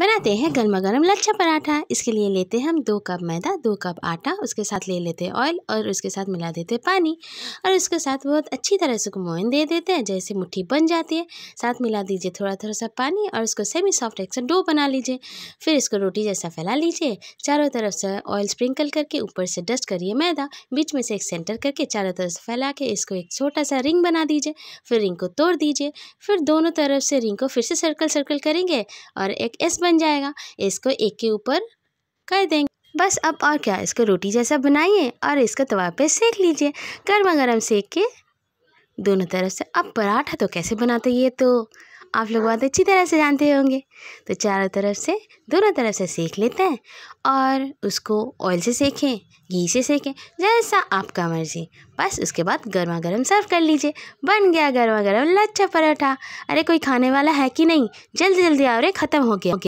बनाते हैं गर्मा गर्म लच्छा पराठा इसके लिए लेते हैं हम दो कप मैदा दो कप आटा उसके साथ ले लेते हैं ऑयल और उसके साथ मिला देते हैं पानी और उसके साथ बहुत अच्छी तरह से मोहन दे देते हैं जैसे मुट्ठी बन जाती है साथ मिला दीजिए थोड़ा थोड़ा सा पानी और उसको सेमी सॉफ्ट एक डो बना लीजिए फिर इसको रोटी जैसा फैला लीजिए चारों तरफ से ऑयल स्प्रिंकल करके ऊपर से डस्ट करिए मैदा बीच में से एक सेंटर करके चारों तरफ से फैला के इसको एक छोटा सा रिंग बना दीजिए फिर रिंग को तोड़ दीजिए फिर दोनों तरफ से रिंग को फिर से सर्कल सर्कल करेंगे और एक एस बन जाएगा इसको एक के ऊपर कर देंगे बस अब और क्या इसको रोटी जैसा बनाइए और इसको तवा पे सेक लीजिए गर्मा गर्म सेक के दोनों तरफ से अब पराठा तो कैसे बनाते ये तो आप लोग बहुत अच्छी तरह से जानते होंगे तो चारों तरफ से दोनों तरफ से सेक लेते हैं और उसको ऑयल से सेकें घी से सेकें जैसा आपका मर्ज़ी बस उसके बाद गर्मा गर्म सर्व कर लीजिए बन गया गर्मा गर्म लच्छा पराठा अरे कोई खाने वाला है कि नहीं जल्दी जल्दी आ रहे ख़त्म हो गया